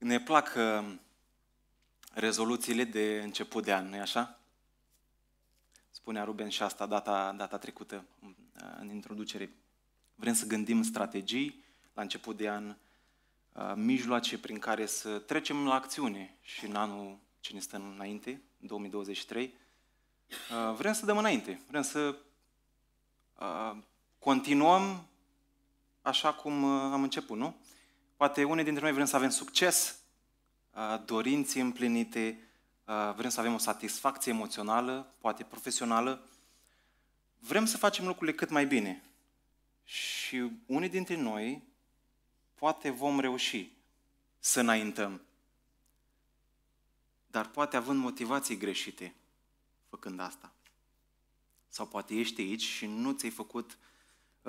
Ne plac uh, rezoluțiile de început de an, nu-i așa? Spunea Ruben și asta data, data trecută uh, în introducere. Vrem să gândim strategii la început de an, uh, mijloace prin care să trecem la acțiune și în anul ce ne stă înainte, 2023, vrem să dăm înainte, vrem să continuăm așa cum am început, nu? Poate unii dintre noi vrem să avem succes, dorințe împlinite, vrem să avem o satisfacție emoțională, poate profesională. Vrem să facem lucrurile cât mai bine. Și unii dintre noi poate vom reuși să înaintăm, dar poate având motivații greșite făcând asta. Sau poate ești aici și nu ți-ai făcut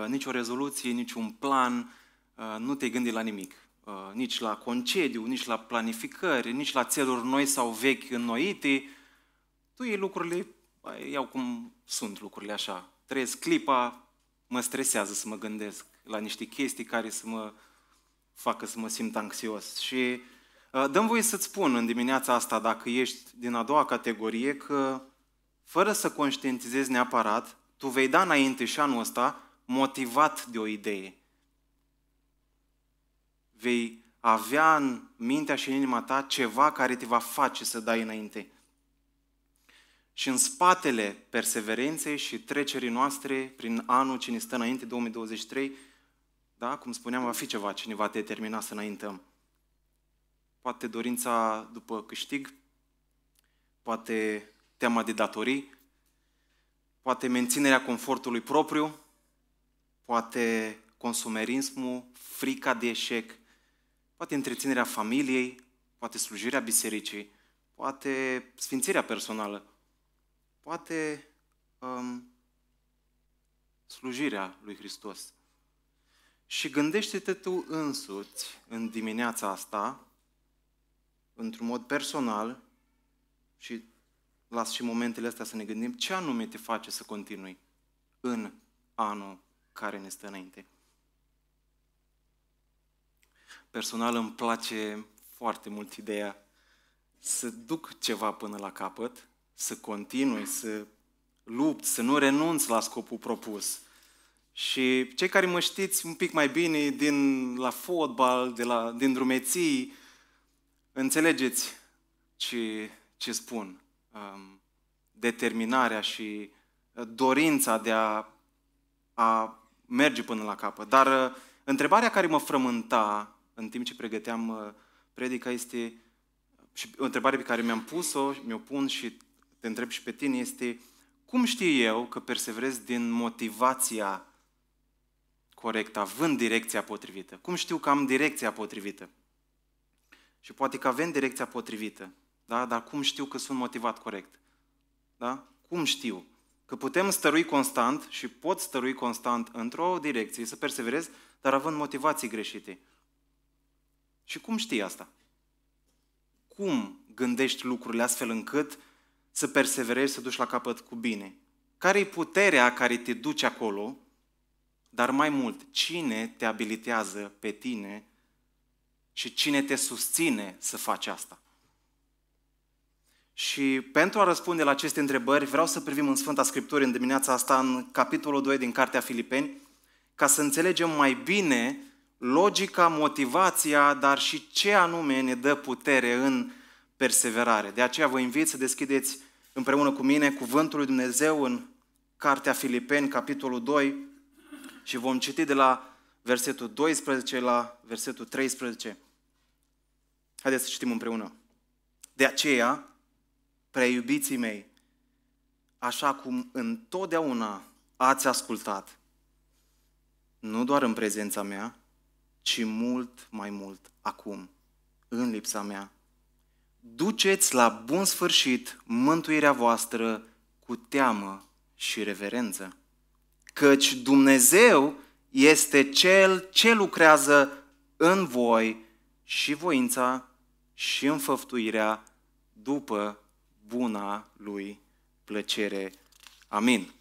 nicio rezoluție, niciun plan, Uh, nu te gândi la nimic. Uh, nici la concediu, nici la planificări, nici la țeluri noi sau vechi înnoite. Tu iei lucrurile, iau cum sunt lucrurile așa. Trăiesc clipa, mă stresează să mă gândesc la niște chestii care să mă facă să mă simt anxios. Și uh, dăm voie să-ți spun în dimineața asta, dacă ești din a doua categorie, că fără să conștientizezi neapărat, tu vei da înainte și anul ăsta motivat de o idee vei avea în mintea și în inima ta ceva care te va face să dai înainte. Și în spatele perseverenței și trecerii noastre prin anul ce ne stă înainte, 2023, da, cum spuneam, va fi ceva ce ne va determina să înaintăm. Poate dorința după câștig, poate teama de datorii, poate menținerea confortului propriu, poate consumerismul, frica de eșec, poate întreținerea familiei, poate slujirea bisericii, poate sfințirea personală, poate um, slujirea lui Hristos. Și gândește-te tu însuți în dimineața asta, într-un mod personal, și las și momentele astea să ne gândim ce anume te face să continui în anul care ne stă înainte. Personal îmi place foarte mult ideea să duc ceva până la capăt, să continui, să lupt, să nu renunț la scopul propus. Și cei care mă știți un pic mai bine din la fotbal, de la, din drumeții, înțelegeți ce, ce spun. Um, determinarea și dorința de a, a merge până la capăt. Dar uh, întrebarea care mă frământa în timp ce pregăteam uh, predica este, și o întrebare pe care mi-am pus-o, mi-o pun și te întreb și pe tine, este cum știu eu că perseverez din motivația corectă, având direcția potrivită? Cum știu că am direcția potrivită? Și poate că avem direcția potrivită, da? dar cum știu că sunt motivat corect? Da? Cum știu? Că putem stărui constant și pot stărui constant într-o direcție, să perseverez, dar având motivații greșite. Și cum știi asta? Cum gândești lucrurile astfel încât să perseverezi, să duci la capăt cu bine? Care e puterea care te duce acolo? Dar mai mult, cine te abilitează pe tine și cine te susține să faci asta? Și pentru a răspunde la aceste întrebări, vreau să privim în Sfânta Scriptură în dimineața asta, în capitolul 2 din Cartea Filipeni, ca să înțelegem mai bine logica, motivația, dar și ce anume ne dă putere în perseverare. De aceea vă invit să deschideți împreună cu mine Cuvântul lui Dumnezeu în Cartea Filipeni, capitolul 2, și vom citi de la versetul 12 la versetul 13. Haideți să citim împreună. De aceea, preiubiții mei, așa cum întotdeauna ați ascultat, nu doar în prezența mea, ci mult mai mult acum, în lipsa mea. Duceți la bun sfârșit mântuirea voastră cu teamă și reverență, căci Dumnezeu este Cel ce lucrează în voi și voința și înfăptuirea după buna lui plăcere. Amin.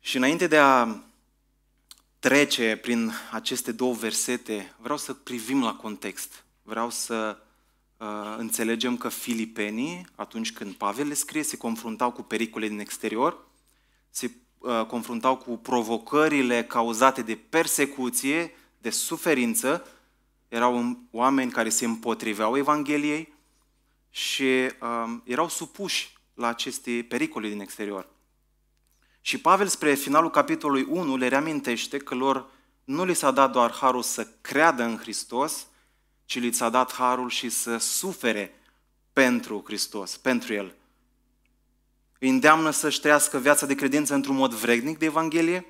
Și înainte de a trece prin aceste două versete, vreau să privim la context. Vreau să uh, înțelegem că filipenii, atunci când Pavel le scrie, se confruntau cu pericole din exterior, se uh, confruntau cu provocările cauzate de persecuție, de suferință, erau oameni care se împotriveau Evangheliei și uh, erau supuși la aceste pericole din exterior. Și Pavel, spre finalul capitolului 1, le reamintește că lor nu li s-a dat doar harul să creadă în Hristos, ci li s-a dat harul și să sufere pentru Hristos, pentru El. Îi îndeamnă să-și trăiască viața de credință într-un mod vrednic de Evanghelie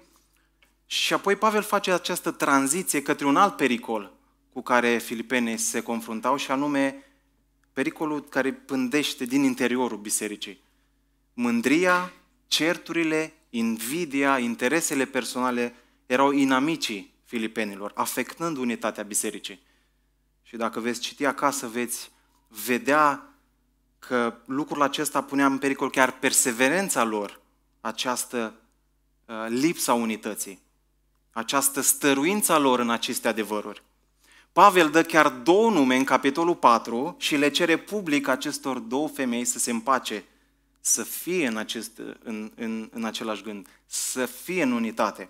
și apoi Pavel face această tranziție către un alt pericol cu care filipenii se confruntau și anume pericolul care pândește din interiorul bisericii. Mândria, certurile, invidia, interesele personale erau inamicii filipenilor, afectând unitatea bisericii. Și dacă veți citi acasă, veți vedea că lucrul acesta punea în pericol chiar perseverența lor, această uh, lipsa unității, această stăruința lor în aceste adevăruri. Pavel dă chiar două nume în capitolul 4 și le cere public acestor două femei să se împace să fie în, acest, în, în, în același gând, să fie în unitate.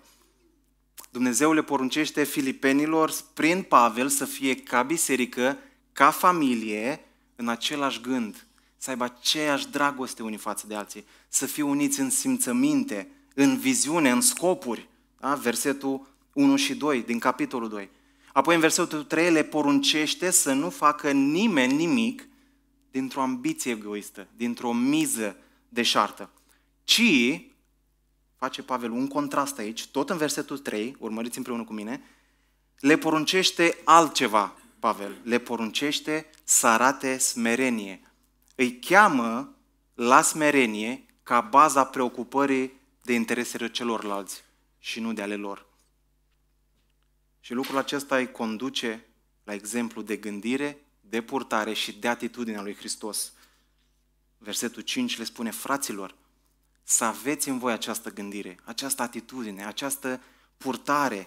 Dumnezeu le poruncește filipenilor prin Pavel să fie ca biserică, ca familie, în același gând, să aibă aceeași dragoste unii față de alții, să fie uniți în simțăminte, în viziune, în scopuri. Da? Versetul 1 și 2 din capitolul 2. Apoi în versetul 3 le poruncește să nu facă nimeni nimic dintr-o ambiție egoistă, dintr-o miză deșartă, ci face Pavel un contrast aici, tot în versetul 3, urmăriți împreună cu mine, le poruncește altceva, Pavel, le poruncește să arate smerenie. Îi cheamă la smerenie ca baza preocupării de interesele celorlalți și nu de ale lor. Și lucrul acesta îi conduce la exemplu de gândire de purtare și de atitudinea lui Hristos. Versetul 5 le spune, fraților, să aveți în voi această gândire, această atitudine, această purtare.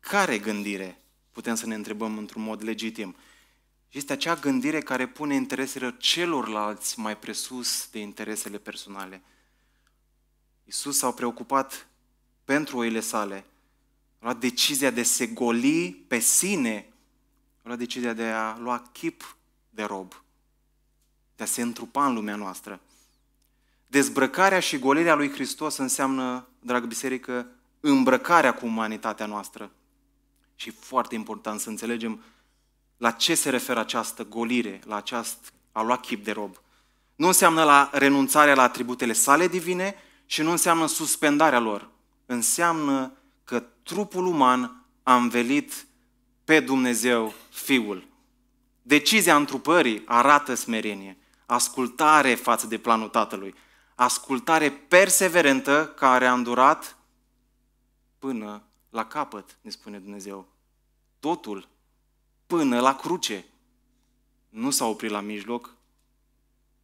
Care gândire? Putem să ne întrebăm într-un mod legitim. Este acea gândire care pune interesele celorlalți mai presus de interesele personale. Iisus s-a preocupat pentru oile sale, a luat decizia de se goli pe sine a luat decizia de a lua chip de rob, de a se întrupa în lumea noastră. Dezbrăcarea și golirea lui Hristos înseamnă, dragă biserică, îmbrăcarea cu umanitatea noastră. Și foarte important să înțelegem la ce se referă această golire, la acest a lua chip de rob. Nu înseamnă la renunțarea la atributele sale divine și nu înseamnă suspendarea lor. Înseamnă că trupul uman a învelit pe Dumnezeu Fiul. Decizia întrupării arată smerenie, ascultare față de planul Tatălui, ascultare perseverentă care a îndurat până la capăt, ne spune Dumnezeu. Totul până la cruce. Nu s-a oprit la mijloc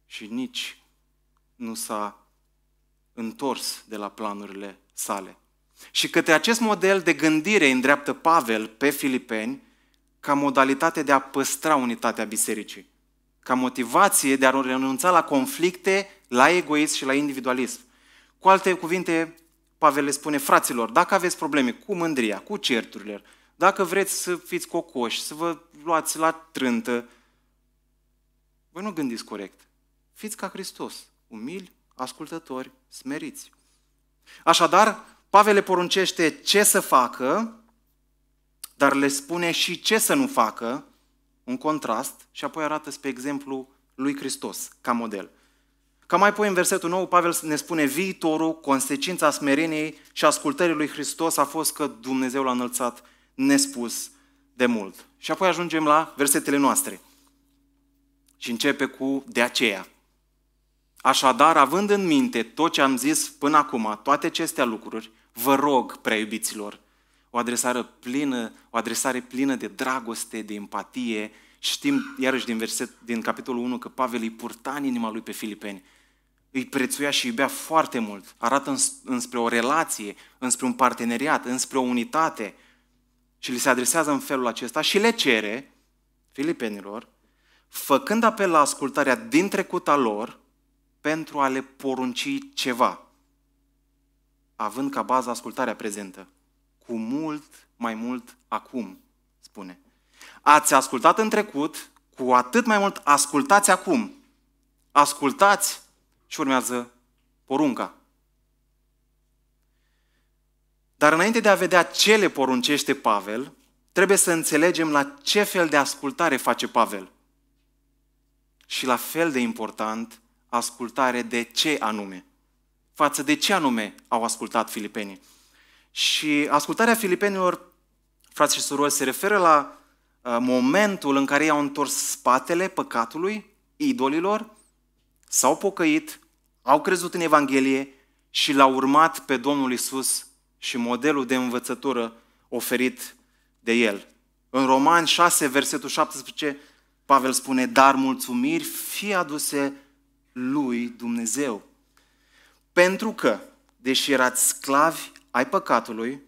și nici nu s-a întors de la planurile sale. Și către acest model de gândire îndreaptă Pavel pe filipeni ca modalitate de a păstra unitatea bisericii, ca motivație de a renunța la conflicte, la egoism și la individualism. Cu alte cuvinte, Pavel le spune, fraților, dacă aveți probleme cu mândria, cu certurile, dacă vreți să fiți cocoși, să vă luați la trântă, vă nu gândiți corect. Fiți ca Hristos, umili, ascultători, smeriți. Așadar, Pavel le poruncește ce să facă, dar le spune și ce să nu facă, un contrast, și apoi arată spre exemplu lui Hristos ca model. Ca mai apoi în versetul nou, Pavel ne spune viitorul, consecința smereniei și ascultării lui Hristos a fost că Dumnezeu l-a înălțat nespus de mult. Și apoi ajungem la versetele noastre. Și începe cu de aceea. Așadar, având în minte tot ce am zis până acum, toate acestea lucruri, vă rog, iubiților, o adresare plină, o adresare plină de dragoste, de empatie. Știm, iarăși din, verset, din capitolul 1, că Pavel îi purta în inima lui pe filipeni. Îi prețuia și iubea foarte mult. Arată înspre o relație, înspre un parteneriat, înspre o unitate. Și li se adresează în felul acesta și le cere, filipenilor, făcând apel la ascultarea din trecuta lor, pentru a le porunci ceva având ca bază ascultarea prezentă. Cu mult mai mult acum, spune. Ați ascultat în trecut, cu atât mai mult ascultați acum. Ascultați și urmează porunca. Dar înainte de a vedea ce le poruncește Pavel, trebuie să înțelegem la ce fel de ascultare face Pavel. Și la fel de important, ascultare de ce anume față de ce anume au ascultat filipenii. Și ascultarea filipenilor, frați și surori, se referă la uh, momentul în care i-au întors spatele păcatului, idolilor, s-au pocăit, au crezut în Evanghelie și l-au urmat pe Domnul Isus și modelul de învățătură oferit de el. În Roman 6, versetul 17, Pavel spune, dar mulțumiri fie aduse lui Dumnezeu pentru că, deși erați sclavi ai păcatului,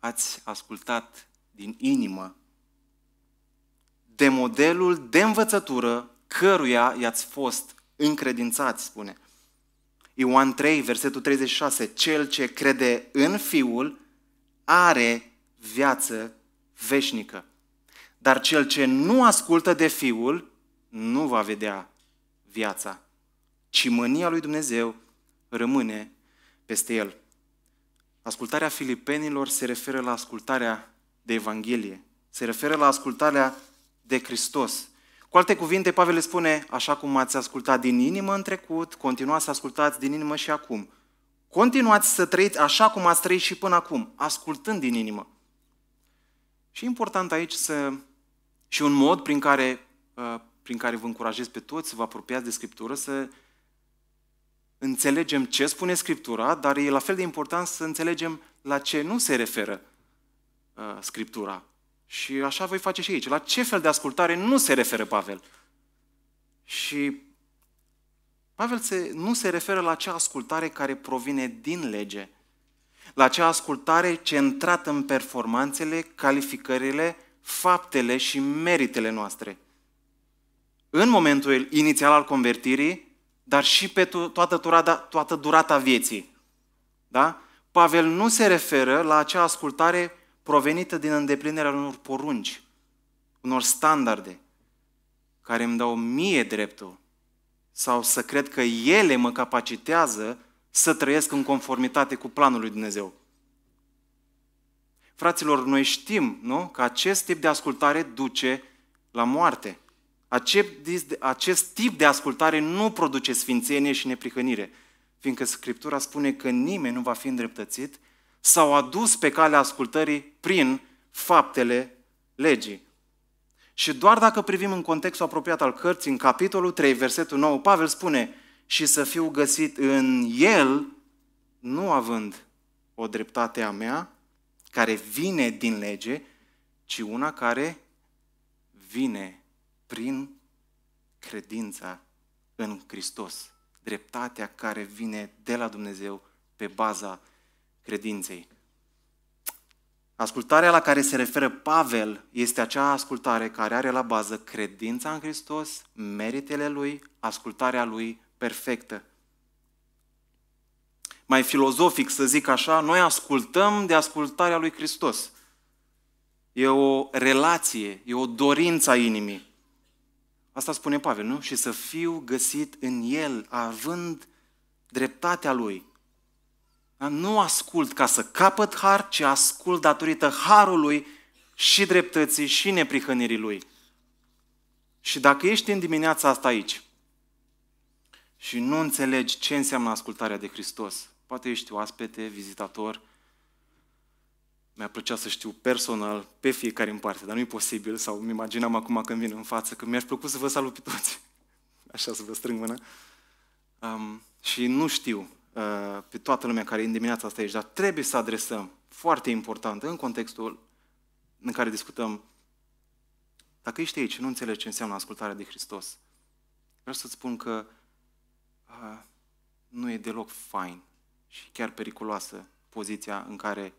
ați ascultat din inimă de modelul de învățătură căruia i-ați fost încredințați, spune. Ioan 3, versetul 36, cel ce crede în Fiul are viață veșnică. Dar cel ce nu ascultă de Fiul nu va vedea viața, ci mânia lui Dumnezeu rămâne peste el. Ascultarea filipenilor se referă la ascultarea de Evanghelie, se referă la ascultarea de Hristos. Cu alte cuvinte, Pavel le spune, așa cum ați ascultat din inimă în trecut, continuați să ascultați din inimă și acum. Continuați să trăiți așa cum ați trăit și până acum, ascultând din inimă. Și e important aici să... și un mod prin care, uh, prin care vă încurajez pe toți să vă apropiați de Scriptură, să înțelegem ce spune Scriptura, dar e la fel de important să înțelegem la ce nu se referă uh, Scriptura. Și așa voi face și aici. La ce fel de ascultare nu se referă Pavel? Și Pavel se, nu se referă la acea ascultare care provine din lege, la acea ascultare centrată în performanțele, calificările, faptele și meritele noastre. În momentul inițial al convertirii, dar și pe toată durata, toată durata vieții. Da? Pavel nu se referă la acea ascultare provenită din îndeplinirea unor porunci, unor standarde, care îmi dau mie dreptul sau să cred că ele mă capacitează să trăiesc în conformitate cu planul lui Dumnezeu. Fraților, noi știm nu? că acest tip de ascultare duce la moarte. Acest, acest tip de ascultare nu produce sfințenie și neprihănire, fiindcă Scriptura spune că nimeni nu va fi îndreptățit sau adus pe calea ascultării prin faptele legii. Și doar dacă privim în contextul apropiat al cărții, în capitolul 3, versetul 9, Pavel spune și să fiu găsit în el, nu având o dreptate a mea care vine din lege, ci una care vine prin credința în Hristos, dreptatea care vine de la Dumnezeu pe baza credinței. Ascultarea la care se referă Pavel este acea ascultare care are la bază credința în Hristos, meritele lui, ascultarea lui perfectă. Mai filozofic să zic așa, noi ascultăm de ascultarea lui Hristos. E o relație, e o dorință a inimii. Asta spune Pavel, nu? Și să fiu găsit în el, având dreptatea lui. Da? Nu ascult ca să capăt har, ci ascult datorită harului și dreptății și neprihănirii lui. Și dacă ești în dimineața asta aici și nu înțelegi ce înseamnă ascultarea de Hristos, poate ești oaspete, vizitator, mi ar plăcea să știu personal pe fiecare în parte, dar nu e posibil, sau îmi imaginam acum când vin în față, că mi-aș plăcut să vă salut pe toți. Așa, să vă strâng mâna. Um, și nu știu uh, pe toată lumea care e în dimineața asta aici, dar trebuie să adresăm, foarte important, în contextul în care discutăm, dacă ești aici și nu înțelegi ce înseamnă ascultarea de Hristos, vreau să-ți spun că uh, nu e deloc fain și chiar periculoasă poziția în care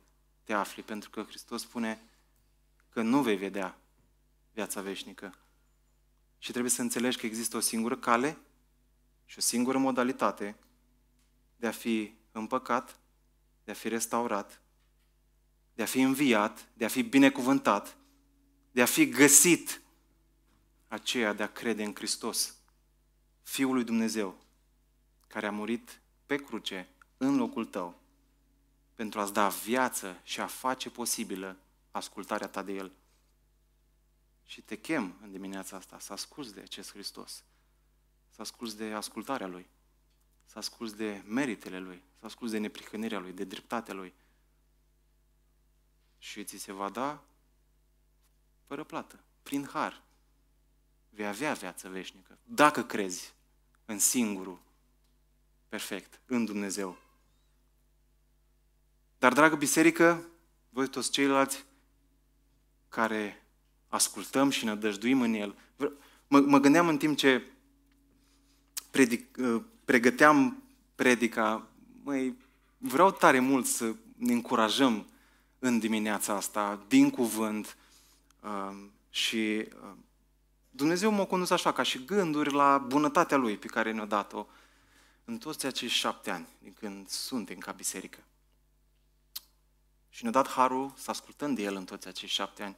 te afli, pentru că Hristos spune că nu vei vedea viața veșnică. Și trebuie să înțelegi că există o singură cale și o singură modalitate de a fi împăcat, de a fi restaurat, de a fi înviat, de a fi binecuvântat, de a fi găsit aceea de a crede în Hristos, Fiul lui Dumnezeu, care a murit pe cruce în locul tău pentru a-ți da viață și a face posibilă ascultarea ta de El. Și te chem în dimineața asta să asculți de acest Hristos, să asculți de ascultarea Lui, să asculți de meritele Lui, să asculți de neprihănirea Lui, de dreptatea Lui. Și ți se va da fără plată, prin har. Vei avea viață veșnică, dacă crezi în singurul perfect, în Dumnezeu. Dar, dragă biserică, voi toți ceilalți care ascultăm și ne dăjduim în el, mă, mă gândeam în timp ce predic, uh, pregăteam predica, măi, vreau tare mult să ne încurajăm în dimineața asta, din cuvânt uh, și uh, Dumnezeu m-a condus așa, ca și gânduri la bunătatea Lui pe care ne-a dat-o în toți acești șapte ani, din când suntem ca biserică. Și ne-a dat harul să ascultăm de El în toți acești șapte ani.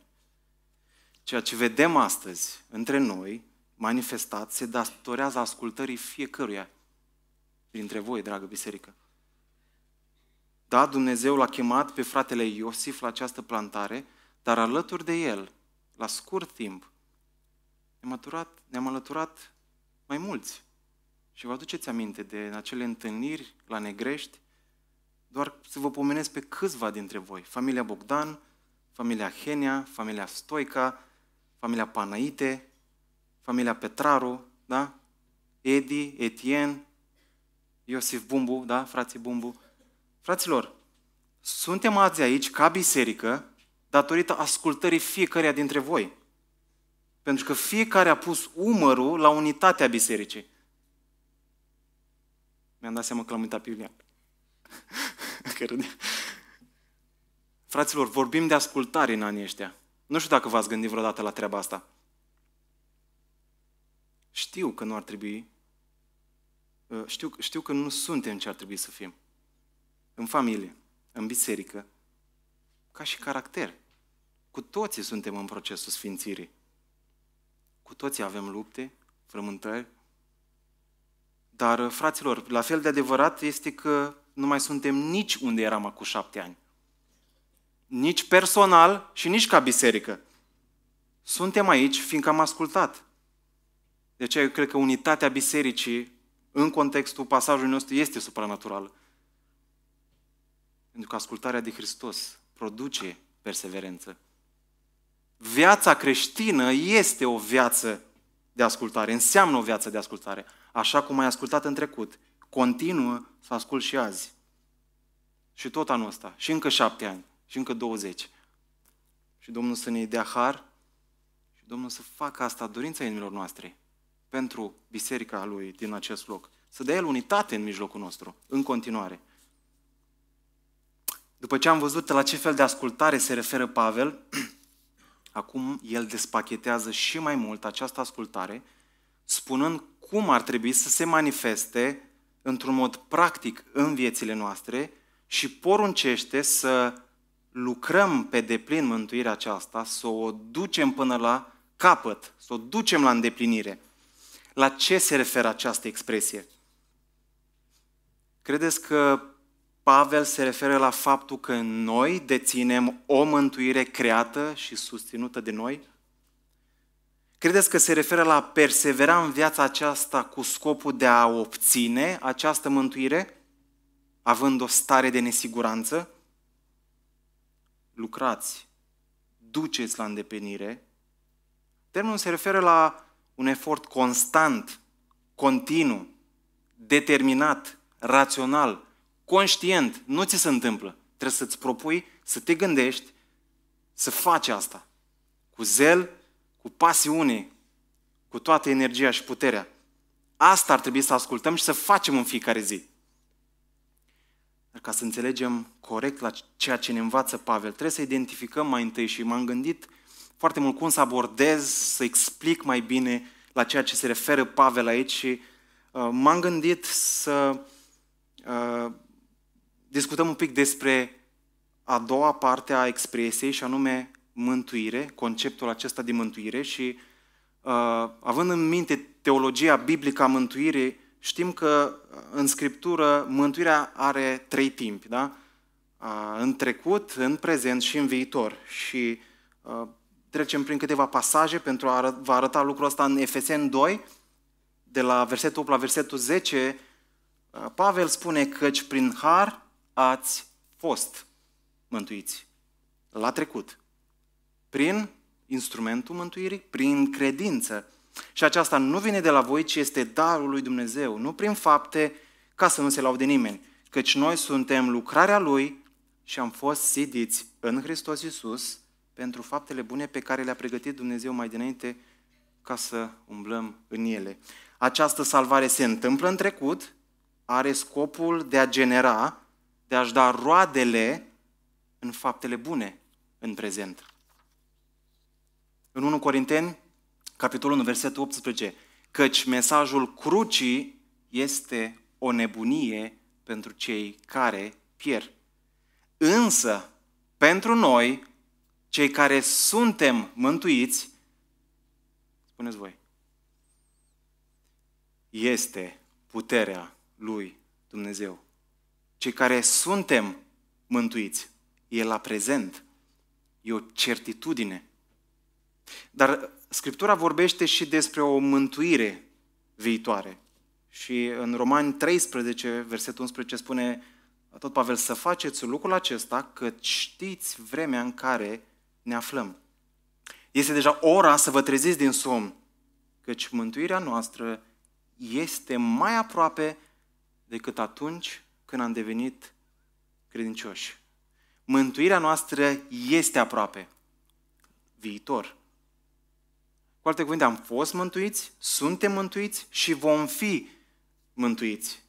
Ceea ce vedem astăzi între noi, manifestat, se datorează ascultării fiecăruia dintre voi, dragă biserică. Da, Dumnezeu l-a chemat pe fratele Iosif la această plantare, dar alături de el, la scurt timp, ne-am, alăturat, ne-am alăturat mai mulți. Și vă aduceți aminte de acele întâlniri la Negrești, doar să vă pomenesc pe câțiva dintre voi. Familia Bogdan, familia Henia, familia Stoica, familia Panaite, familia Petraru, da? Edi, Etienne, Iosif Bumbu, da? Frații Bumbu. Fraților, suntem azi aici ca biserică datorită ascultării fiecăreia dintre voi. Pentru că fiecare a pus umărul la unitatea bisericii. Mi-am dat seama că l-am uitat pe Iulian. cărni. Fraților, vorbim de ascultare în anii ăștia. Nu știu dacă v-ați gândit vreodată la treaba asta. Știu că nu ar trebui, ă, știu, știu că nu suntem ce ar trebui să fim. În familie, în biserică, ca și caracter. Cu toții suntem în procesul sfințirii. Cu toții avem lupte, frământări. Dar, fraților, la fel de adevărat este că nu mai suntem nici unde eram acum șapte ani. Nici personal și nici ca biserică. Suntem aici fiindcă am ascultat. De aceea eu cred că unitatea bisericii în contextul pasajului nostru este supranaturală. Pentru că ascultarea de Hristos produce perseverență. Viața creștină este o viață de ascultare, înseamnă o viață de ascultare, așa cum ai ascultat în trecut continuă să ascult și azi. Și tot anul ăsta. Și încă șapte ani. Și încă douăzeci. Și Domnul să ne dea har și Domnul să facă asta dorința inimilor noastre pentru biserica lui din acest loc. Să dea El unitate în mijlocul nostru, în continuare. După ce am văzut la ce fel de ascultare se referă Pavel, acum el despachetează și mai mult această ascultare, spunând cum ar trebui să se manifeste într-un mod practic în viețile noastre și poruncește să lucrăm pe deplin mântuirea aceasta, să o ducem până la capăt, să o ducem la îndeplinire. La ce se referă această expresie? Credeți că Pavel se referă la faptul că noi deținem o mântuire creată și susținută de noi? Credeți că se referă la persevera în viața aceasta cu scopul de a obține această mântuire, având o stare de nesiguranță? Lucrați, duceți la îndeplinire. Termenul se referă la un efort constant, continuu, determinat, rațional, conștient. Nu ți se întâmplă. Trebuie să-ți propui, să te gândești, să faci asta. Cu zel, cu pasiune, cu toată energia și puterea. Asta ar trebui să ascultăm și să facem în fiecare zi. Dar ca să înțelegem corect la ceea ce ne învață Pavel, trebuie să identificăm mai întâi și m-am gândit foarte mult cum să abordez, să explic mai bine la ceea ce se referă Pavel aici și uh, m-am gândit să uh, discutăm un pic despre a doua parte a expresiei și anume mântuire, conceptul acesta de mântuire și uh, având în minte teologia biblică a mântuirii, știm că uh, în Scriptură mântuirea are trei timpi, da? Uh, în trecut, în prezent și în viitor. Și uh, trecem prin câteva pasaje pentru a arăt, vă arăta lucrul ăsta în Efeseni 2, de la versetul 8 la versetul 10, uh, Pavel spune căci prin har ați fost mântuiți la trecut. Prin instrumentul mântuirii, prin credință. Și aceasta nu vine de la voi, ci este darul lui Dumnezeu, nu prin fapte ca să nu se laude nimeni, căci noi suntem lucrarea Lui și am fost sidiți în Hristos Iisus pentru faptele bune pe care le-a pregătit Dumnezeu mai dinainte ca să umblăm în ele. Această salvare se întâmplă în trecut, are scopul de a genera, de a-și da roadele în faptele bune în prezent în 1 Corinteni, capitolul 1, versetul 18, căci mesajul crucii este o nebunie pentru cei care pierd. Însă, pentru noi, cei care suntem mântuiți, spuneți voi, este puterea lui Dumnezeu. Cei care suntem mântuiți, e la prezent, e o certitudine. Dar Scriptura vorbește și despre o mântuire viitoare. Și în Romani 13, versetul 11, spune tot Pavel, să faceți lucrul acesta, că știți vremea în care ne aflăm. Este deja ora să vă treziți din somn, căci mântuirea noastră este mai aproape decât atunci când am devenit credincioși. Mântuirea noastră este aproape. Viitor. Cu alte cuvinte, am fost mântuiți, suntem mântuiți și vom fi mântuiți.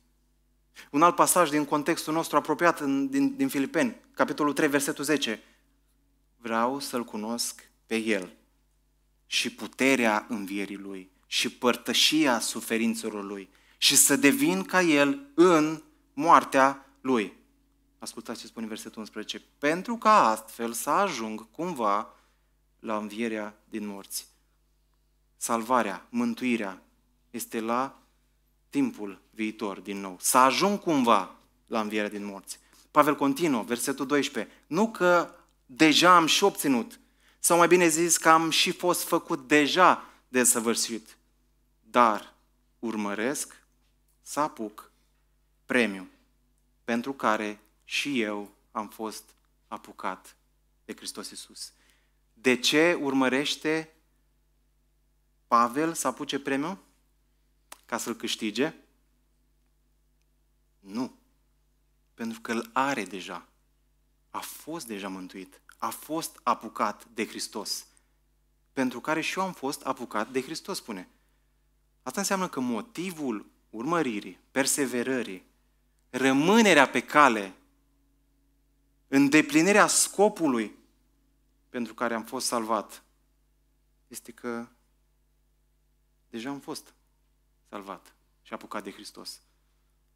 Un alt pasaj din contextul nostru apropiat în, din, din Filipeni, capitolul 3, versetul 10. Vreau să-L cunosc pe El și puterea învierii Lui și părtășia suferințelor Lui și să devin ca El în moartea Lui. Ascultați ce spune versetul 11. Pentru ca astfel să ajung cumva la învierea din morți salvarea, mântuirea este la timpul viitor din nou. Să ajung cumva la învierea din morți. Pavel continuă, versetul 12. Nu că deja am și obținut, sau mai bine zis că am și fost făcut deja de săvârșit, dar urmăresc să apuc premiu pentru care și eu am fost apucat de Hristos Iisus. De ce urmărește Pavel să apuce premiul ca să-l câștige? Nu. Pentru că îl are deja. A fost deja mântuit. A fost apucat de Hristos. Pentru care și eu am fost apucat de Hristos, spune. Asta înseamnă că motivul urmăririi, perseverării, rămânerea pe cale, îndeplinirea scopului pentru care am fost salvat, este că deja am fost salvat și apucat de Hristos.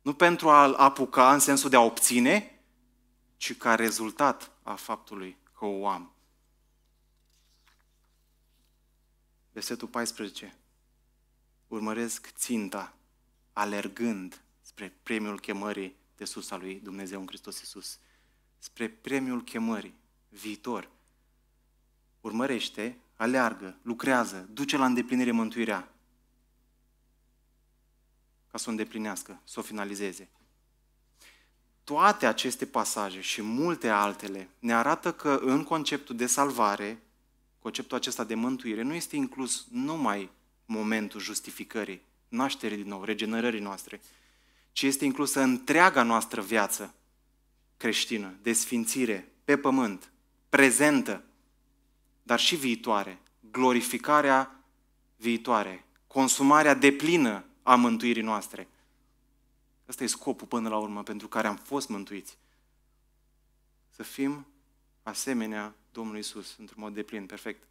Nu pentru a-l apuca în sensul de a obține, ci ca rezultat a faptului că o am. Versetul 14. Urmăresc ținta, alergând spre premiul chemării de sus al lui Dumnezeu în Hristos Iisus, spre premiul chemării, viitor. Urmărește, aleargă, lucrează, duce la îndeplinire mântuirea ca să o îndeplinească, să o finalizeze. Toate aceste pasaje și multe altele ne arată că în conceptul de salvare, conceptul acesta de mântuire, nu este inclus numai momentul justificării, nașterii din nou, regenerării noastre, ci este inclusă întreaga noastră viață creștină, de sfințire, pe pământ, prezentă, dar și viitoare, glorificarea viitoare, consumarea deplină a mântuirii noastre. Ăsta e scopul până la urmă pentru care am fost mântuiți. Să fim asemenea Domnului Isus într-un mod deplin, perfect.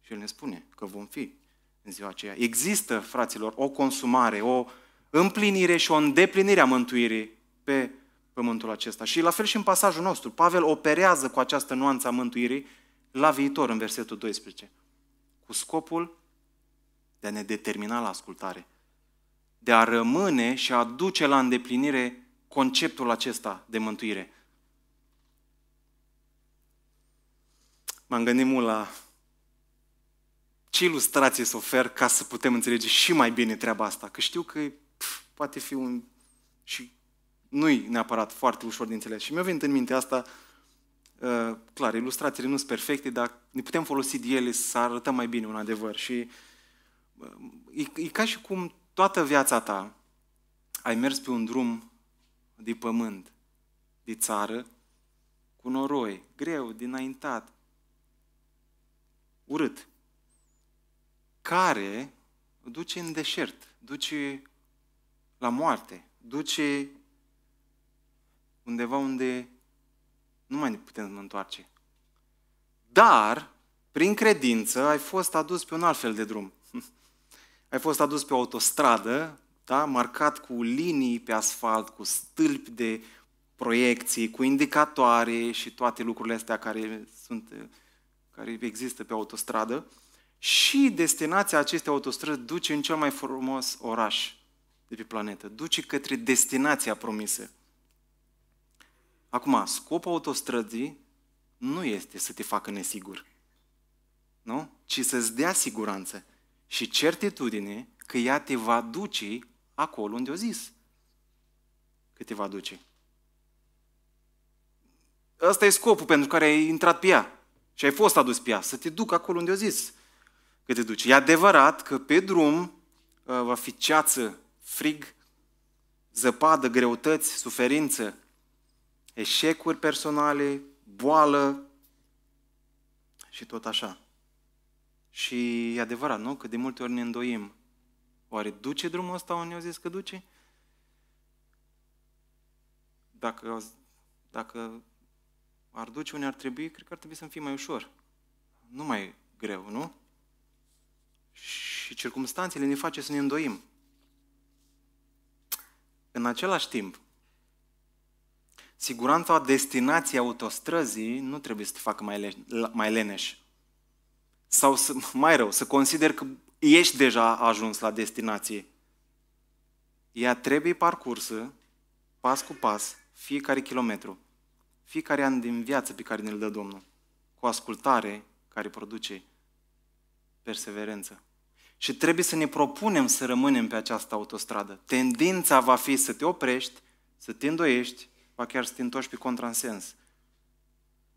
Și El ne spune că vom fi în ziua aceea. Există, fraților, o consumare, o împlinire și o îndeplinire a mântuirii pe pământul acesta. Și la fel și în pasajul nostru. Pavel operează cu această nuanță a mântuirii la viitor, în versetul 12, cu scopul de a ne determina la ascultare de a rămâne și a duce la îndeplinire conceptul acesta de mântuire. M-am gândit mult la ce ilustrație să ofer ca să putem înțelege și mai bine treaba asta, că știu că pf, poate fi un... și nu-i neapărat foarte ușor de înțeles. Și mi-a venit în minte asta, uh, clar, ilustrațiile nu sunt perfecte, dar ne putem folosi de ele să arătăm mai bine un adevăr. Și uh, e, e ca și cum toată viața ta ai mers pe un drum de pământ, de țară, cu noroi, greu, dinaintat, urât, care duce în deșert, duce la moarte, duce undeva unde nu mai ne putem întoarce. Dar, prin credință, ai fost adus pe un alt fel de drum ai fost adus pe o autostradă, da? marcat cu linii pe asfalt, cu stâlpi de proiecții, cu indicatoare și toate lucrurile astea care, sunt, care există pe autostradă. Și destinația acestei autostrăzi duce în cel mai frumos oraș de pe planetă, duce către destinația promisă. Acum, scopul autostrăzii nu este să te facă nesigur, nu? ci să-ți dea siguranță și certitudine că ea te va duce acolo unde o zis că te va duce. Ăsta e scopul pentru care ai intrat pe ea și ai fost adus pe ea, să te duc acolo unde o zis că te duce. E adevărat că pe drum uh, va fi ceață, frig, zăpadă, greutăți, suferință, eșecuri personale, boală și tot așa. Și e adevărat, nu? Că de multe ori ne îndoim. Oare duce drumul ăsta unde au zis că duce? Dacă, dacă ar duce unde ar trebui, cred că ar trebui să fie mai ușor. Nu mai greu, nu? Și circumstanțele ne face să ne îndoim. În același timp, siguranța destinației autostrăzii nu trebuie să te facă mai, le- mai leneș. Sau să, mai rău, să consider că ești deja ajuns la destinație. Ea trebuie parcursă, pas cu pas, fiecare kilometru, fiecare an din viață pe care ne-l dă Domnul, cu ascultare care produce perseverență. Și trebuie să ne propunem să rămânem pe această autostradă. Tendința va fi să te oprești, să te îndoiești, va chiar să te întorci pe contransens.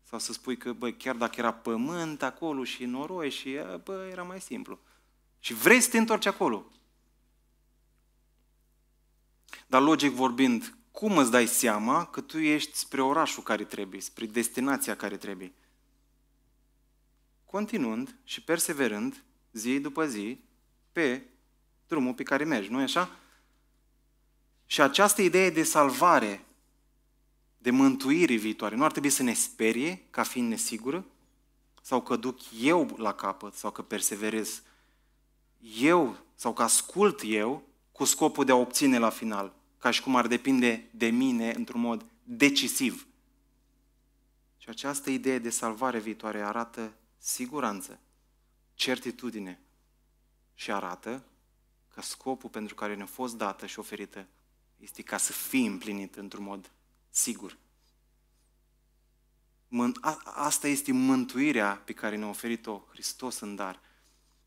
Sau să spui că, băi, chiar dacă era pământ acolo și noroi și, bă, era mai simplu. Și vrei să te întorci acolo. Dar logic vorbind, cum îți dai seama că tu ești spre orașul care trebuie, spre destinația care trebuie? Continuând și perseverând, zi după zi, pe drumul pe care mergi, nu-i așa? Și această idee de salvare de mântuirii viitoare, nu ar trebui să ne sperie ca fiind nesigură? Sau că duc eu la capăt, sau că perseverez eu, sau că ascult eu, cu scopul de a obține la final, ca și cum ar depinde de mine într-un mod decisiv. Și această idee de salvare viitoare arată siguranță, certitudine și arată că scopul pentru care ne-a fost dată și oferită este ca să fie împlinit într-un mod sigur. Asta este mântuirea pe care ne-a oferit-o Hristos în dar.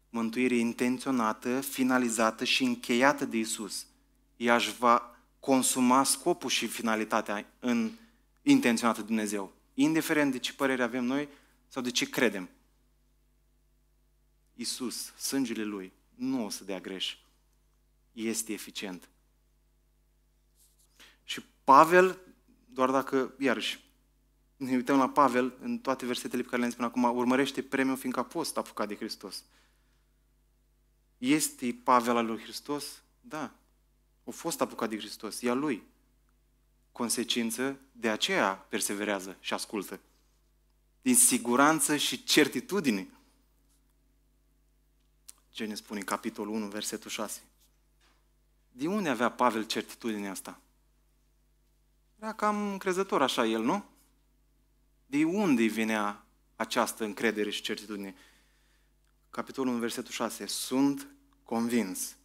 Mântuire intenționată, finalizată și încheiată de Isus. Ea își va consuma scopul și finalitatea în intenționată de Dumnezeu. Indiferent de ce părere avem noi sau de ce credem. Isus, sângele Lui, nu o să dea greș. Este eficient. Și Pavel doar dacă, iarăși, ne uităm la Pavel în toate versetele pe care le-am spus acum, urmărește premiul fiindcă a fost apucat de Hristos. Este Pavel al lui Hristos? Da. A fost apucat de Hristos, e a lui. Consecință, de aceea perseverează și ascultă. Din siguranță și certitudine. Ce ne spune capitolul 1, versetul 6? De unde avea Pavel certitudinea asta? Era cam crezător așa el, nu? De unde vinea această încredere și certitudine? Capitolul 1, versetul 6. Sunt convins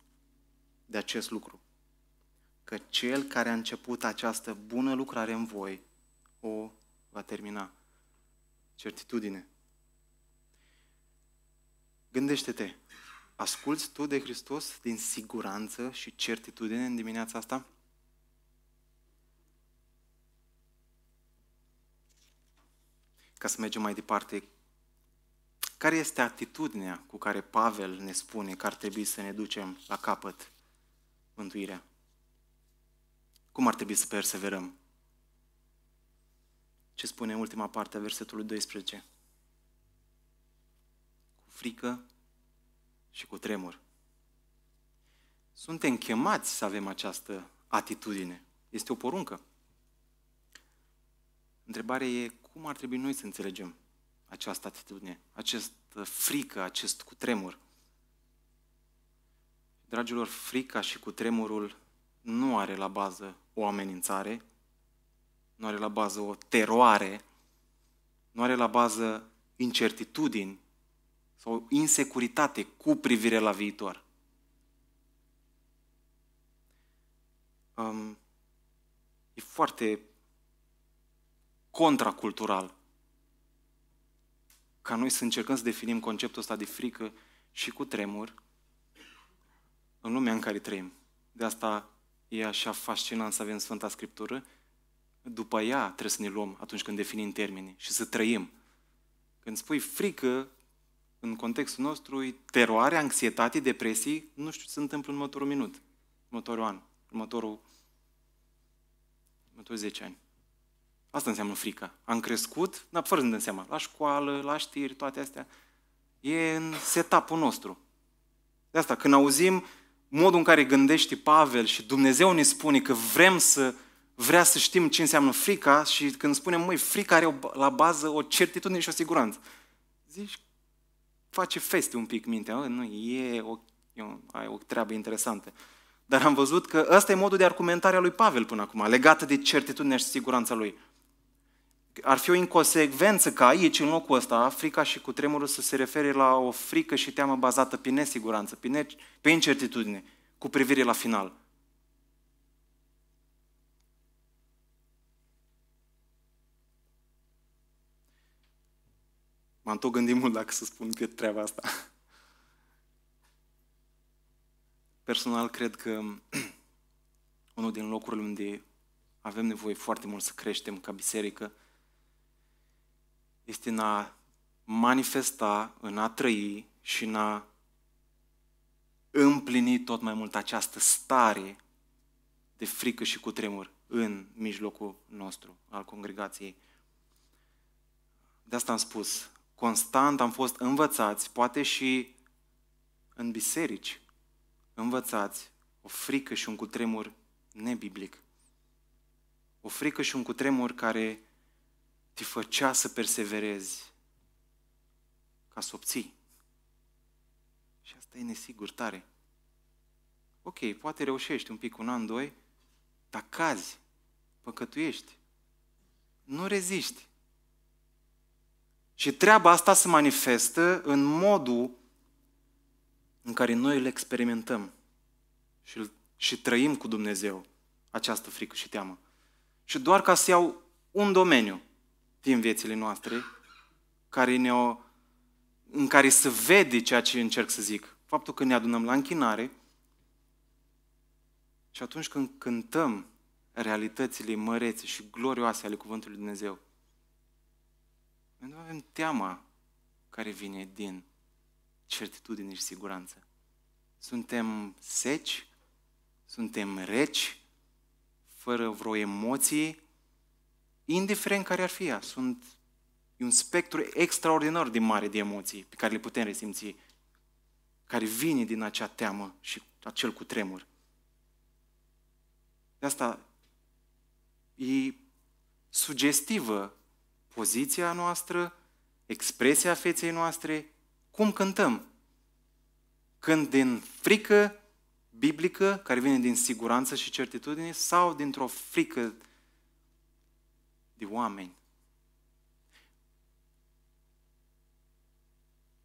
de acest lucru, că cel care a început această bună lucrare în voi o va termina. Certitudine. Gândește-te, asculți tu de Hristos din siguranță și certitudine în dimineața asta? ca să mergem mai departe, care este atitudinea cu care Pavel ne spune că ar trebui să ne ducem la capăt mântuirea? Cum ar trebui să perseverăm? Ce spune ultima parte a versetului 12? Cu frică și cu tremur. Suntem chemați să avem această atitudine. Este o poruncă. Întrebarea e cum ar trebui noi să înțelegem această atitudine, acest frică, acest cutremur? Dragilor, frica și cutremurul nu are la bază o amenințare, nu are la bază o teroare, nu are la bază incertitudini sau insecuritate cu privire la viitor. Um, e foarte contracultural. Ca noi să încercăm să definim conceptul ăsta de frică și cu tremur în lumea în care trăim. De asta e așa fascinant să avem Sfânta Scriptură. După ea trebuie să ne luăm atunci când definim termeni și să trăim. Când spui frică, în contextul nostru, teroare, anxietate, depresii, nu știu ce se întâmplă în următorul minut, următorul an, următorul, următorul 10 ani. Asta înseamnă frică. Am crescut, dar fără să ne dăm seama, la școală, la știri, toate astea. E în setup-ul nostru. De asta, când auzim modul în care gândește Pavel și Dumnezeu ne spune că vrem să vrea să știm ce înseamnă frica și când spunem, măi, frica are la bază o certitudine și o siguranță. Zici, face feste un pic mintea, nu, e o, e o, ai o treabă interesantă. Dar am văzut că ăsta e modul de argumentare a lui Pavel până acum, legată de certitudinea și siguranța lui ar fi o inconsecvență ca aici, în locul ăsta, frica și cu tremurul să se refere la o frică și teamă bazată pe nesiguranță, pe, ne- pe incertitudine, cu privire la final. M-am tot gândit mult dacă să spun pe treaba asta. Personal, cred că unul din locurile unde avem nevoie foarte mult să creștem ca biserică este în a manifesta, în a trăi și în a împlini tot mai mult această stare de frică și cu tremur în mijlocul nostru, al congregației. De asta am spus, constant am fost învățați, poate și în biserici, învățați o frică și un cutremur nebiblic. O frică și un cutremur care te făcea să perseverezi ca să obții. Și asta e nesigur tare. Ok, poate reușești un pic, un an, doi, dar cazi, păcătuiești, nu reziști. Și treaba asta se manifestă în modul în care noi îl experimentăm și, și trăim cu Dumnezeu această frică și teamă. Și doar ca să iau un domeniu, din viețile noastre care ne în care se vede ceea ce încerc să zic. Faptul că ne adunăm la închinare și atunci când cântăm realitățile mărețe și glorioase ale Cuvântului Dumnezeu, noi avem teama care vine din certitudine și siguranță. Suntem seci, suntem reci, fără vreo emoție, indiferent care ar fi ea, sunt, e un spectru extraordinar de mare de emoții pe care le putem resimți, care vine din acea teamă și acel cutremur. De asta e sugestivă poziția noastră, expresia feței noastre, cum cântăm. Când din frică biblică, care vine din siguranță și certitudine, sau dintr-o frică de oameni.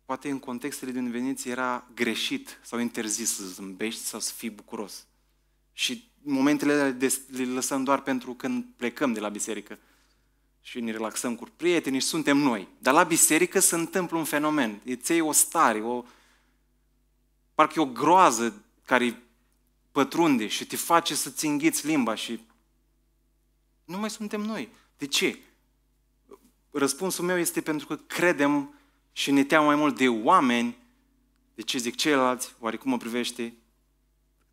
Poate în contextele din veniți era greșit sau interzis să zâmbești sau să fii bucuros. Și momentele le lăsăm doar pentru când plecăm de la biserică și ne relaxăm cu prietenii și suntem noi. Dar la biserică se întâmplă un fenomen. Îți iei o stare, o... parcă e o groază care pătrunde și te face să-ți înghiți limba și nu mai suntem noi. De ce? Răspunsul meu este pentru că credem și ne teamă mai mult de oameni, de ce zic ceilalți, oare cum mă privește,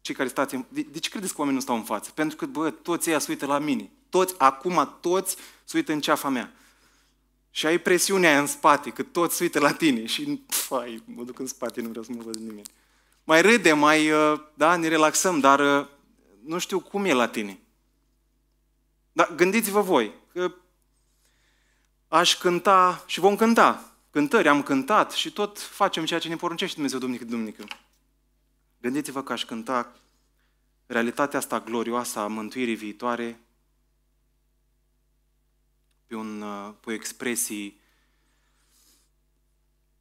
cei care stați în... De, de ce credeți că oamenii nu stau în față? Pentru că, bă, toți ei se uită la mine. Toți, acum toți se uită în ceafa mea. Și ai presiunea aia în spate, că toți se uită la tine și, fai, mă duc în spate, nu vreau să mă văd nimeni. Mai râde, mai, uh, da, ne relaxăm, dar uh, nu știu cum e la tine. Dar gândiți-vă voi, că aș cânta și vom cânta cântări, am cântat și tot facem ceea ce ne poruncește Dumnezeu duminică duminică. Gândiți-vă că aș cânta realitatea asta glorioasă a mântuirii viitoare pe, un, uh, pe expresii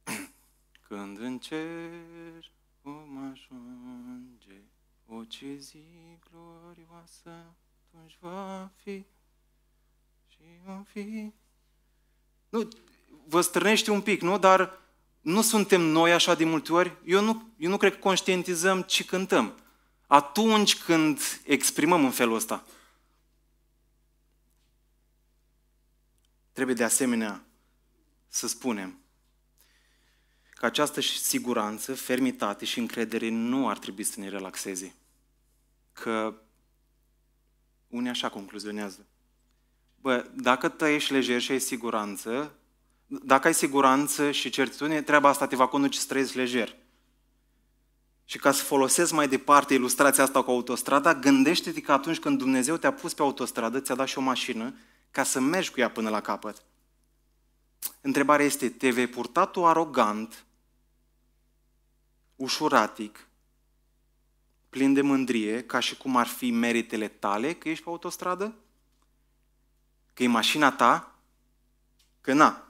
Când în cer vom ajunge o ce zi glorioasă atunci va fi fi... Nu, vă strânește un pic, nu? Dar nu suntem noi așa de multe ori. Eu nu, eu nu cred că conștientizăm ce cântăm. Atunci când exprimăm în felul ăsta. Trebuie de asemenea să spunem că această siguranță, fermitate și încredere nu ar trebui să ne relaxeze. Că unii așa concluzionează. Bă, dacă trăiești lejer și ai siguranță, dacă ai siguranță și certitudine, treaba asta te va conduce să trăiești lejer. Și ca să folosesc mai departe ilustrația asta cu autostrada, gândește-te că atunci când Dumnezeu te-a pus pe autostradă, ți-a dat și o mașină ca să mergi cu ea până la capăt. Întrebarea este, te vei purta tu arogant, ușuratic, plin de mândrie, ca și cum ar fi meritele tale că ești pe autostradă? că e mașina ta, că na.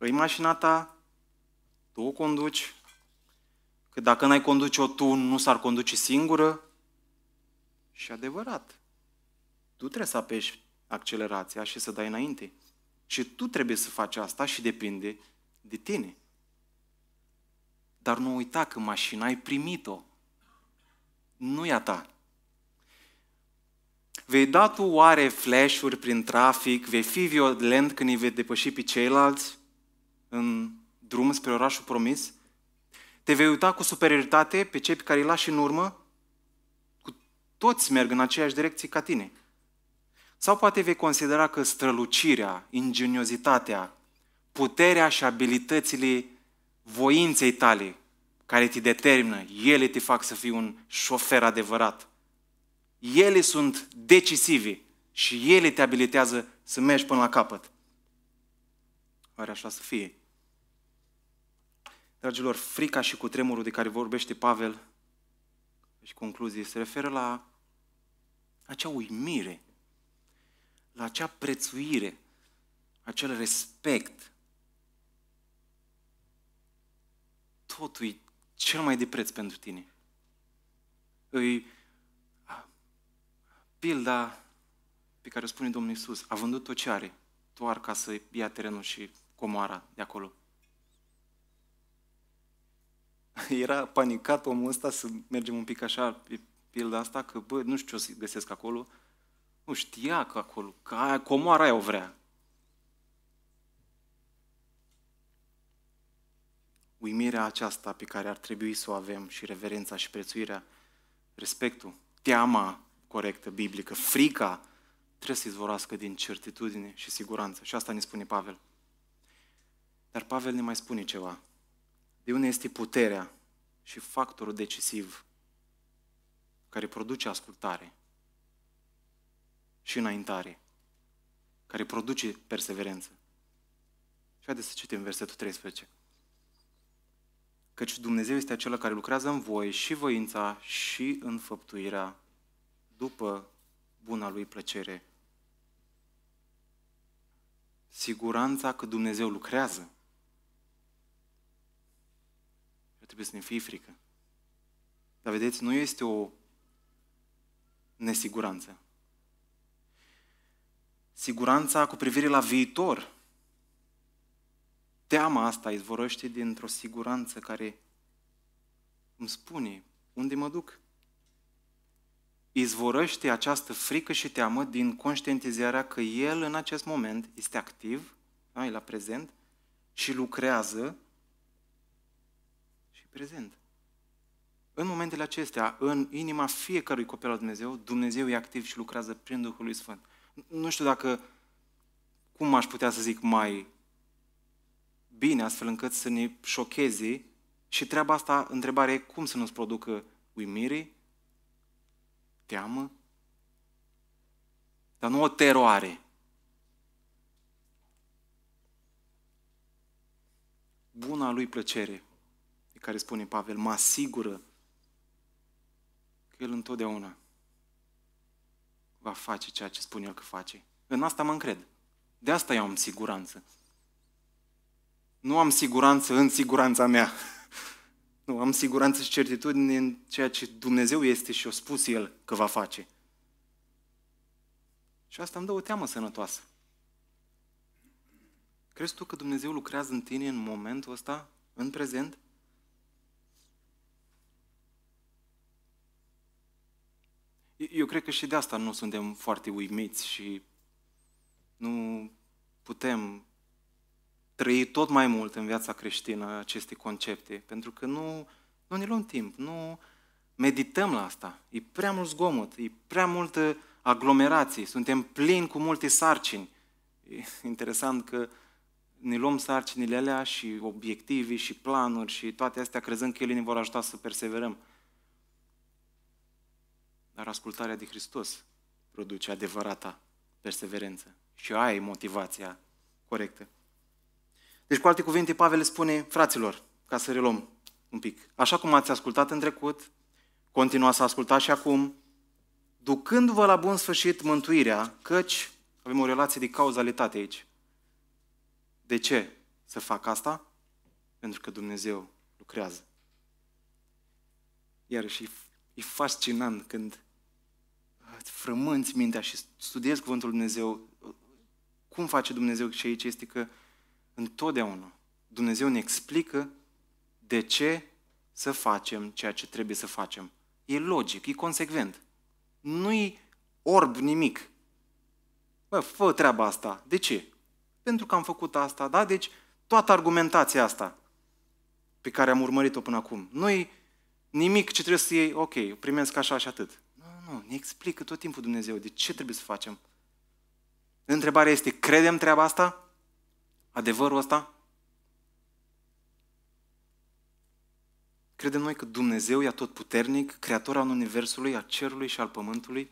E mașina ta, tu o conduci, că dacă n-ai conduce-o tu, nu s-ar conduce singură. Și adevărat, tu trebuie să apeși accelerația și să dai înainte. Și tu trebuie să faci asta și depinde de tine. Dar nu uita că mașina ai primit-o. Nu e a ta. Vei da tu oare flash-uri prin trafic? Vei fi violent când îi vei depăși pe ceilalți în drum spre orașul promis? Te vei uita cu superioritate pe cei pe care îi lași în urmă? Cu toți merg în aceeași direcție ca tine. Sau poate vei considera că strălucirea, ingeniozitatea, puterea și abilitățile voinței tale care te determină, ele te fac să fii un șofer adevărat – ele sunt decisive și ele te abilitează să mergi până la capăt. Oare așa să fie? Dragilor, frica și cu tremurul de care vorbește Pavel și concluzie se referă la acea uimire, la acea prețuire, acel respect. Totul e cel mai de preț pentru tine. Îi pilda pe care o spune Domnul Iisus, a vândut tot ce are, doar ca să ia terenul și comoara de acolo. Era panicat omul ăsta să mergem un pic așa pe pilda asta, că bă, nu știu ce o să găsesc acolo. Nu știa că acolo, că aia, comoara aia o vrea. Uimirea aceasta pe care ar trebui să o avem și reverența și prețuirea, respectul, teama corectă, biblică. Frica trebuie să izvorască din certitudine și siguranță. Și asta ne spune Pavel. Dar Pavel ne mai spune ceva. De unde este puterea și factorul decisiv care produce ascultare și înaintare, care produce perseverență. Și haideți să citim versetul 13. Căci Dumnezeu este acela care lucrează în voi și voința și înfăptuirea după buna lui plăcere. Siguranța că Dumnezeu lucrează. Trebuie să ne fie frică. Dar vedeți, nu este o nesiguranță. Siguranța cu privire la viitor. Teama asta izvorăște dintr-o siguranță care îmi spune unde mă duc izvorăște această frică și teamă din conștientizarea că El în acest moment este activ, da, e la prezent, și lucrează și prezent. În momentele acestea, în inima fiecărui copil al Dumnezeu, Dumnezeu e activ și lucrează prin Duhul lui Sfânt. Nu știu dacă, cum aș putea să zic mai bine, astfel încât să ne șocheze și treaba asta, întrebarea e cum să nu-ți producă uimirii, Teamă? Dar nu o teroare. Buna lui plăcere, de care spune Pavel, mă asigură că el întotdeauna va face ceea ce spune el că face. În asta mă încred. De asta eu am siguranță. Nu am siguranță în siguranța mea. Nu, am siguranță și certitudine în ceea ce Dumnezeu este și a spus El că va face. Și asta îmi dă o teamă sănătoasă. Crezi tu că Dumnezeu lucrează în tine în momentul ăsta, în prezent? Eu cred că și de asta nu suntem foarte uimiți și nu putem trăi tot mai mult în viața creștină aceste concepte, pentru că nu, nu ne luăm timp, nu medităm la asta. E prea mult zgomot, e prea multă aglomerație, suntem plini cu multe sarcini. E interesant că ne luăm sarcinile alea și obiective și planuri și toate astea crezând că ele ne vor ajuta să perseverăm. Dar ascultarea de Hristos produce adevărata perseverență și ai motivația corectă. Deci, cu alte cuvinte, Pavel spune, fraților, ca să reluăm un pic, așa cum ați ascultat în trecut, continuați să ascultați și acum, ducându-vă la bun sfârșit mântuirea, căci avem o relație de cauzalitate aici. De ce să fac asta? Pentru că Dumnezeu lucrează. și e fascinant când uh, îți frămânți mintea și studiezi Cuvântul Dumnezeu, uh, cum face Dumnezeu și aici este că Întotdeauna Dumnezeu ne explică de ce să facem ceea ce trebuie să facem. E logic, e consecvent. Nu-i orb nimic. Bă, fă treaba asta. De ce? Pentru că am făcut asta, da? Deci toată argumentația asta pe care am urmărit-o până acum. Nu-i nimic ce trebuie să iei, ok, primesc așa și atât. Nu, nu, ne explică tot timpul Dumnezeu de ce trebuie să facem. Întrebarea este, credem treaba asta? adevărul ăsta? Credem noi că Dumnezeu e tot puternic, creator al Universului, a Cerului și al Pământului,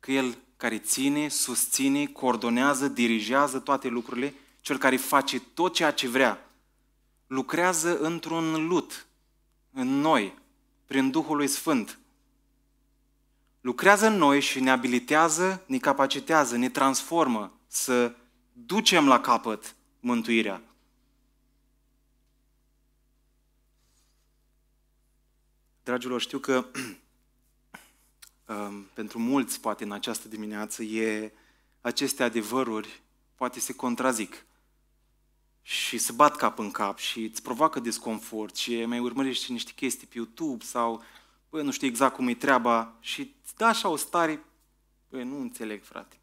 că El care ține, susține, coordonează, dirigează toate lucrurile, Cel care face tot ceea ce vrea, lucrează într-un lut, în noi, prin Duhul lui Sfânt. Lucrează în noi și ne abilitează, ne capacitează, ne transformă să ducem la capăt mântuirea. Dragilor, știu că um, pentru mulți, poate în această dimineață, e aceste adevăruri poate se contrazic și se bat cap în cap și îți provoacă disconfort și mai urmărești niște chestii pe YouTube sau bă, nu știu exact cum e treaba și îți da așa o stare, bă, nu înțeleg, frate.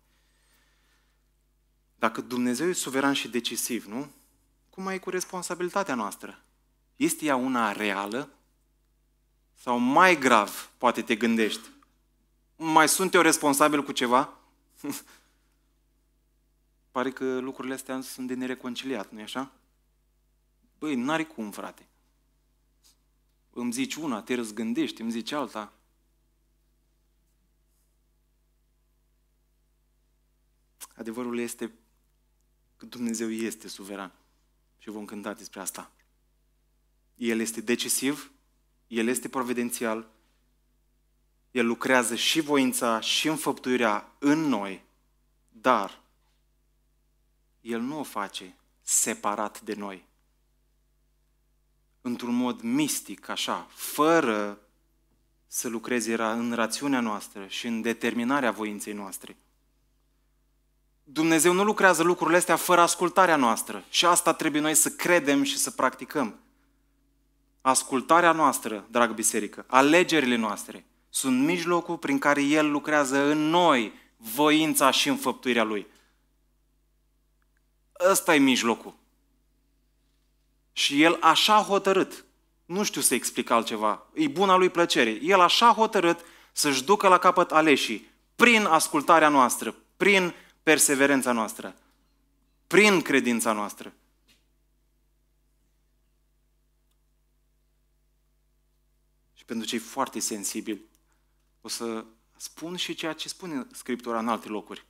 Dacă Dumnezeu e suveran și decisiv, nu? Cum mai e cu responsabilitatea noastră? Este ea una reală? Sau mai grav, poate te gândești, mai sunt eu responsabil cu ceva? Pare că lucrurile astea sunt de nereconciliat, nu-i așa? Băi, n-are cum, frate. Îmi zici una, te răzgândești, îmi zici alta. Adevărul este că Dumnezeu este suveran. Și vom cânta despre asta. El este decisiv, El este providențial, El lucrează și voința și înfăptuirea în noi, dar El nu o face separat de noi. Într-un mod mistic, așa, fără să lucreze în rațiunea noastră și în determinarea voinței noastre – Dumnezeu nu lucrează lucrurile astea fără ascultarea noastră. Și asta trebuie noi să credem și să practicăm. Ascultarea noastră, drag biserică, alegerile noastre, sunt mijlocul prin care El lucrează în noi voința și înfăptuirea Lui. Ăsta e mijlocul. Și El așa hotărât. Nu știu să explic altceva. E buna Lui plăcere. El așa hotărât să-și ducă la capăt aleșii prin ascultarea noastră, prin perseverența noastră, prin credința noastră. Și pentru cei foarte sensibili, o să spun și ceea ce spune Scriptura în alte locuri.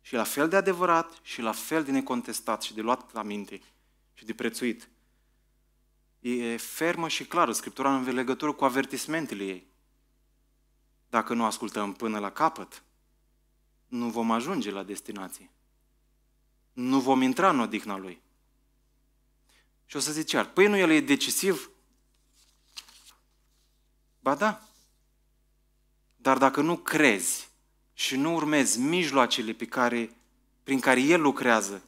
Și la fel de adevărat și la fel de necontestat și de luat la minte și de prețuit. E fermă și clară Scriptura în legătură cu avertismentele ei. Dacă nu ascultăm până la capăt, nu vom ajunge la destinație. Nu vom intra în odihna Lui. Și o să zic iar, păi nu el e decisiv? Ba da. Dar dacă nu crezi și nu urmezi mijloacele pe care, prin care El lucrează,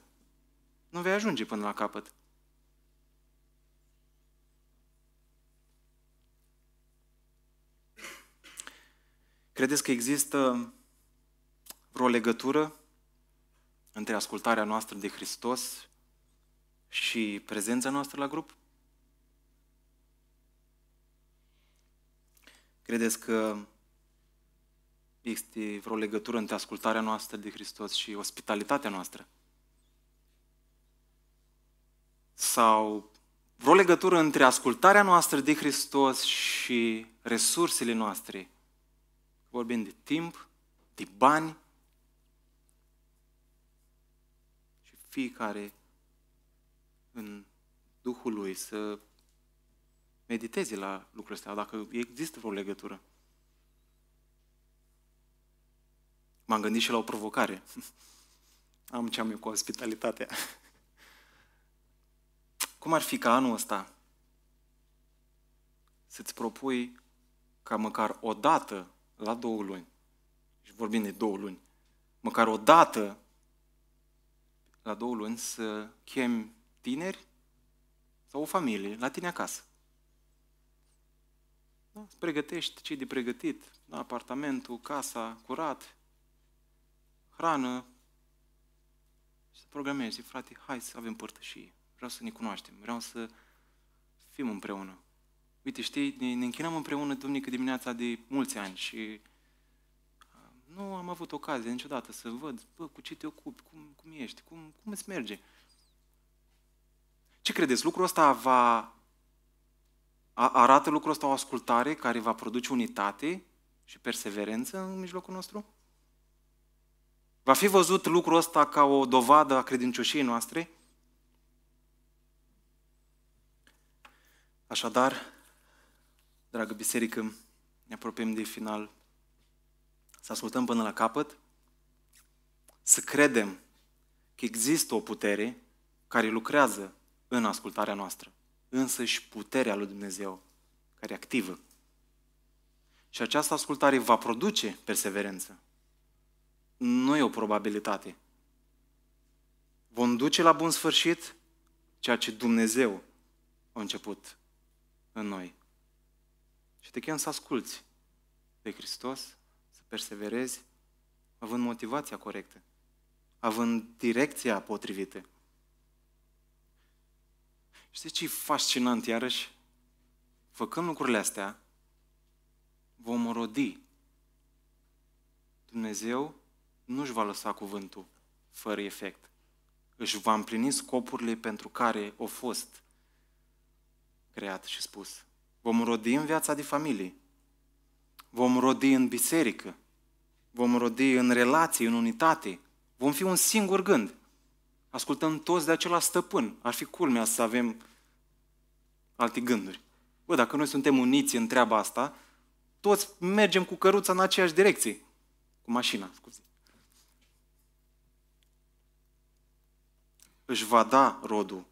nu vei ajunge până la capăt. Credeți că există vreo legătură între ascultarea noastră de Hristos și prezența noastră la grup? Credeți că este vreo legătură între ascultarea noastră de Hristos și ospitalitatea noastră? Sau vreo legătură între ascultarea noastră de Hristos și resursele noastre? Vorbim de timp, de bani, fiecare în Duhul lui să mediteze la lucrul ăsta, dacă există vreo legătură. M-am gândit și la o provocare. Am ce am eu cu ospitalitatea. Cum ar fi ca anul ăsta să-ți propui ca măcar o dată la două luni, și vorbim de două luni, măcar o dată la două luni să chem tineri sau o familie la tine acasă. Da? Să pregătești ce de pregătit, da? apartamentul, casa, curat, hrană. Și să programezi, zic, frate, hai să avem părtășie. Vreau să ne cunoaștem, vreau să fim împreună. Uite, știi, ne, ne închinăm împreună duminică dimineața de mulți ani și nu am avut ocazie niciodată să văd, bă, cu ce te ocupi, cum, cum ești, cum, cum îți merge. Ce credeți? Lucrul ăsta va... Arată lucrul ăsta o ascultare care va produce unitate și perseverență în mijlocul nostru? Va fi văzut lucrul ăsta ca o dovadă a credincioșiei noastre? Așadar, dragă biserică, ne apropiem de final să ascultăm până la capăt, să credem că există o putere care lucrează în ascultarea noastră, însă și puterea lui Dumnezeu care e activă. Și această ascultare va produce perseverență. Nu e o probabilitate. Vom duce la bun sfârșit ceea ce Dumnezeu a început în noi. Și te chem să asculți de Hristos perseverezi având motivația corectă, având direcția potrivită. Știți ce e fascinant iarăși? Făcând lucrurile astea, vom rodi. Dumnezeu nu își va lăsa cuvântul fără efect. Își va împlini scopurile pentru care au fost creat și spus. Vom rodi în viața de familie. Vom rodi în biserică vom rodi în relații, în unitate, vom fi un singur gând. Ascultăm toți de același stăpân. Ar fi culmea să avem alte gânduri. Bă, dacă noi suntem uniți în treaba asta, toți mergem cu căruța în aceeași direcție. Cu mașina, scuze. Își va da rodul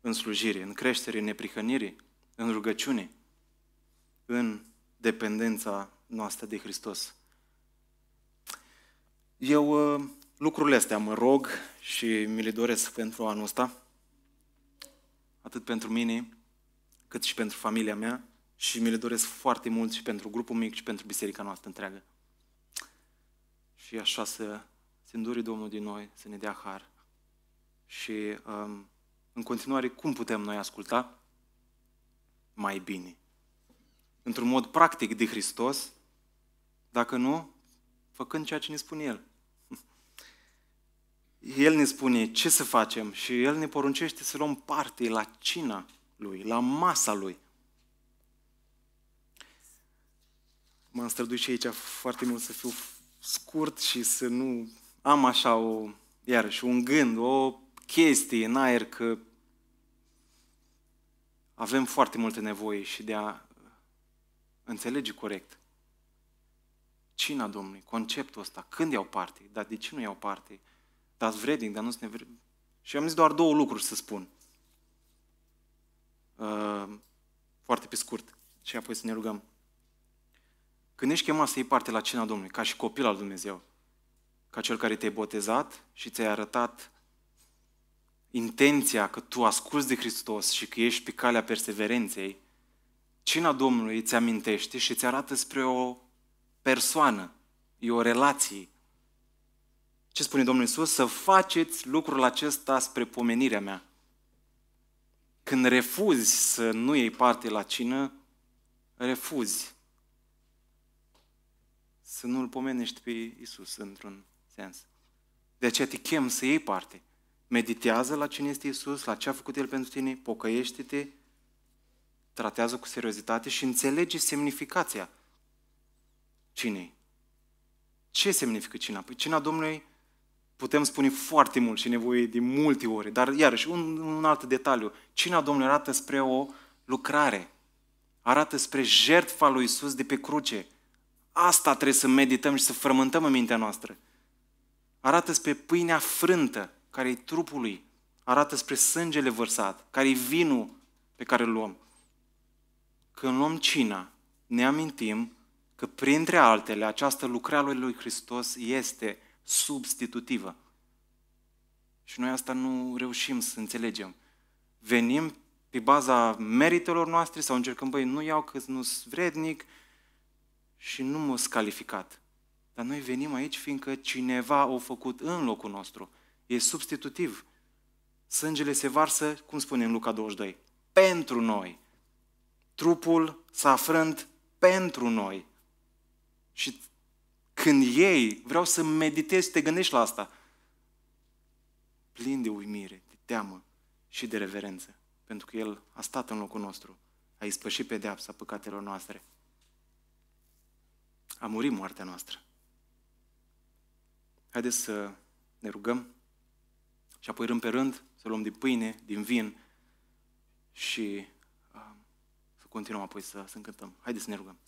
în slujire, în creștere, în neprihănire, în rugăciune, în dependența noastră de Hristos. Eu ă, lucrurile astea mă rog și mi le doresc pentru anul ăsta, atât pentru mine, cât și pentru familia mea și mi le doresc foarte mult și pentru grupul mic și pentru biserica noastră întreagă. Și așa să se îndure Domnul din noi, să ne dea har. Și um, în continuare, cum putem noi asculta? Mai bine. Într-un mod practic de Hristos, dacă nu, făcând ceea ce ne spune El. El ne spune ce să facem și El ne poruncește să luăm parte la cina Lui, la masa Lui. M-am străduit și aici foarte mult să fiu scurt și să nu am așa o, iarăși, un gând, o chestie în aer că avem foarte multe nevoie și de a înțelege corect cina Domnului, conceptul ăsta, când iau parte, dar de ce nu iau parte, dar sunt vrednic, dar nu sunt nevrednic. Și am zis doar două lucruri să spun. Uh, foarte pe scurt. Și apoi să ne rugăm. Când ești chemat să iei parte la cina Domnului, ca și copil al Dumnezeu, ca cel care te-ai botezat și ți-ai arătat intenția că tu asculți de Hristos și că ești pe calea perseverenței, cina Domnului îți amintește și îți arată spre o persoană, e o relație, ce spune Domnul Isus? Să faceți lucrul acesta spre pomenirea mea. Când refuzi să nu iei parte la cină, refuzi să nu-L pomenești pe Isus într-un sens. De aceea te chem să iei parte. Meditează la cine este Isus, la ce a făcut El pentru tine, pocăiește-te, tratează cu seriozitate și înțelege semnificația cinei. Ce semnifică cina? Păi cina Domnului putem spune foarte mult și nevoie de multe ore. Dar iarăși, un, un alt detaliu. Cina Domnului arată spre o lucrare. Arată spre jertfa lui Isus de pe cruce. Asta trebuie să medităm și să frământăm în mintea noastră. Arată spre pâinea frântă, care e trupului. Arată spre sângele vărsat, care e vinul pe care îl luăm. Când luăm cina, ne amintim că printre altele această lucrare lui Hristos este substitutivă. Și noi asta nu reușim să înțelegem. Venim pe baza meritelor noastre sau încercăm, băi, nu iau că nu sunt vrednic și nu mă scalificat. Dar noi venim aici fiindcă cineva o făcut în locul nostru. E substitutiv. Sângele se varsă, cum spune în Luca 22, pentru noi. Trupul s-a frânt pentru noi. Și când ei, vreau să meditezi, te gândești la asta, plin de uimire, de teamă și de reverență, pentru că El a stat în locul nostru, a ispășit pedeapsa păcatelor noastre, a murit moartea noastră. Haideți să ne rugăm și apoi rând pe rând să luăm din pâine, din vin și uh, să continuăm apoi să, să încântăm. Haideți să ne rugăm.